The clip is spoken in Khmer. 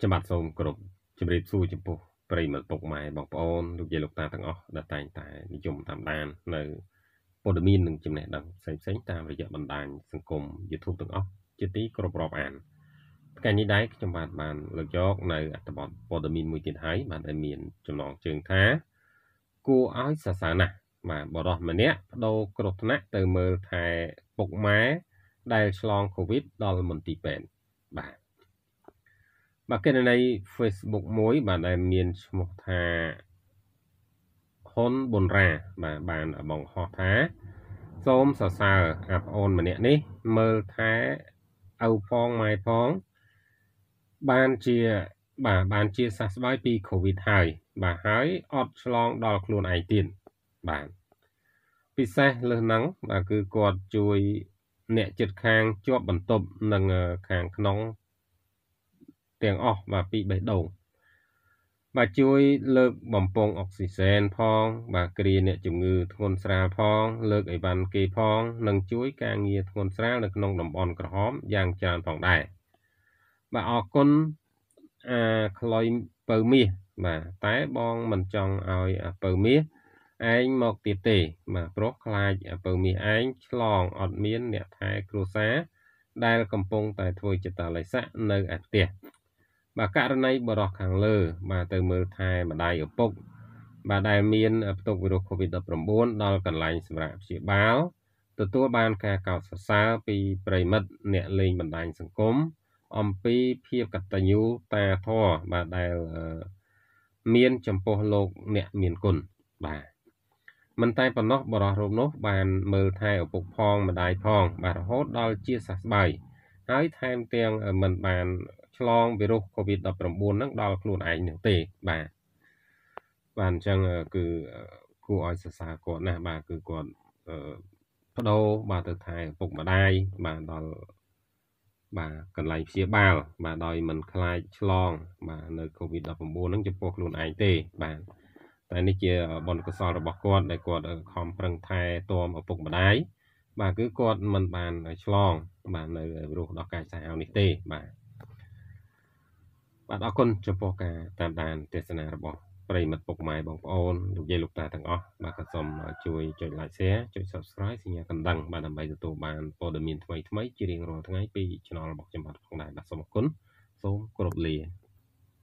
ខ្ញុំបាទសូមគោរពជម្រាបសួរចំពោះប្រិយមិត្តពុកម៉ែបងប្អូនលោកយាយលោកតាទាំងអស់ដែលតែងតែនិយមតាមដាននៅព័ត៌មាននិងចំណេះដឹងផ្សេងៗតាមរយៈបណ្ដាញសង្គម YouTube ទាំងអស់ជាទីគោរពរាប់អានថ្ងៃនេះដែរខ្ញុំបាទបានលើកយកនៅ អត្ថបទព័ត៌មានមួយទៀតហើយបាទដែលមានចំណងជើងថា គួរឲ្យសរសើរណាស់បាទបរិសម្នាក់បដូរគ្រោះថ្នាក់ទៅមើលថែពុកម៉ែដែលឆ្លងកូវីដដល់មន្ទីរពេទ្យបាទបាទគណនី Facebook មួយបាទដែលមានឈ្មោះថាហ៊ុនប៊ុនរ៉ាបាទបានបង្ហោះថា សូមសរសើរអាប្អូនម្នាក់នេះ មើលថែឪផងម៉ែផងបានជាបាទបានជាសះស្បើយពី COVID ហើយបាទហើយអត់ឆ្លងដល់ខ្លួនឯងទៀតបាទពិសេសលើសហ្នឹងបាទគឺគាត់ជួយអ្នកចិត្តខាងជាប់បន្ទប់និងខាងក្នុងទាំងអស់បាទពីបេះដូងបាទជួយលើកបំពង់អុកស៊ីសែនផង បាទគ្រាអ្នកជំងឺធ្ងន់ស្រាលផង លើកអីវ៉ាន់គេផងនិងជួយ ការងារធ្ងន់ស្រាលនៅក្នុងតំបន់ក្រហមយ៉ាងច្រើនផងដែរបាទអរគុណអាខ្លុយពៅមាសបាទតែបងមិនចង់ឲ្យពៅមាសឯងមកទៀតទេបាទព្រោះខ្លាចពៅមាសឯងឆ្លងអត់មានអ្នកថែគ្រួសារដែលកំពុងតែធ្វើចិត្តាល័យស័កនៅឯផ្ទះបាទករណីបរោះខាងលើ បាទទៅមើលថែម្ដាយឪពុក បាទដែលមានផ្ទុកវីរុស COVID-19 ដល់កន្លែងសម្រាប់ព្យាបាលទទួលបានការកោតសរសើរពីប្រិមិត្តអ្នកលេងបណ្ដាញសង្គមអំពីភាពកតញ្ញូតាធរបាទដែលមានចំពោះលោកអ្នកមានគុណបាទមិនតែប៉ុណ្ណោះបរោះរូបនោះបានមើលថែឪពុកផងម្ដាយផង បាទរហូតដល់ជាសះស្បើយហើយថែមទាំងមិនបានឆ្លងវីរុស COVID-19 ហ្នឹងដល់ខ្លួនឯងនឹងទេបាទបាទអញ្ចឹងគឺគួរឲ្យសរសើរគាត់ណាស់បាទគឺគាត់បដូរបាទទៅថែឪពុកម្ដាយបាទដល់បាទកន្លែងព្យាបាលបាទដោយមិន ខ្លាចឆ្លង បាទនៅ COVID-19 ហ្នឹងចំពោះខ្លួនឯងទេ បាទតែនេះជាបុណ្យកុសលរបស់គាត់ដែលគាត់ខំប្រឹងថែទាំឪពុកម្ដាយបាទគឺគាត់មិនបានឆ្លង បាទនៅរស់ដល់កាយសាហាវនេះទេបាទបាទអរគុណចំពោះការតាមដានទេសនារបស់ប្រិមិត្តពុកម៉ែបងប្អូនលោកយាយលោកតាទាំងអស់បាទក៏សូមជួយចុច like share ចុច subscribe សញ្ញាកណ្ដឹងបាទដើម្បីទទួលបានព័ត៌មានថ្មីៗជារៀងរាល់ថ្ងៃពី channel របស់ខ្ញុំបាទផងដែរបាទសូមអរគុណសូមគោរពលា